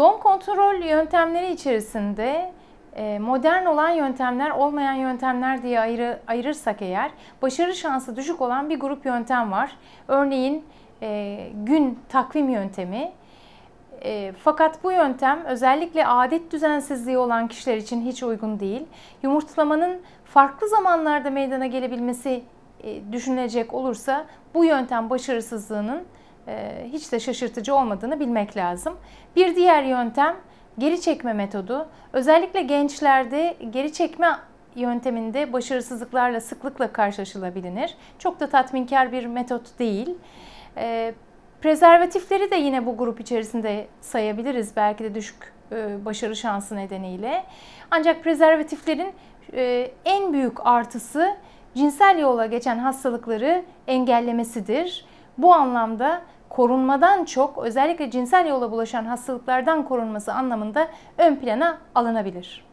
Doğum kontrol yöntemleri içerisinde e, modern olan yöntemler olmayan yöntemler diye ayrı, ayırırsak eğer başarı şansı düşük olan bir grup yöntem var. Örneğin e, gün takvim yöntemi. E, fakat bu yöntem özellikle adet düzensizliği olan kişiler için hiç uygun değil. Yumurtlamanın farklı zamanlarda meydana gelebilmesi düşünecek olursa bu yöntem başarısızlığının ee, hiç de şaşırtıcı olmadığını bilmek lazım. Bir diğer yöntem geri çekme metodu. Özellikle gençlerde geri çekme yönteminde başarısızlıklarla sıklıkla karşılaşılabilir. Çok da tatminkar bir metot değil. Ee, prezervatifleri de yine bu grup içerisinde sayabiliriz belki de düşük e, başarı şansı nedeniyle. Ancak prezervatiflerin e, en büyük artısı cinsel yola geçen hastalıkları engellemesidir. Bu anlamda korunmadan çok özellikle cinsel yola bulaşan hastalıklardan korunması anlamında ön plana alınabilir.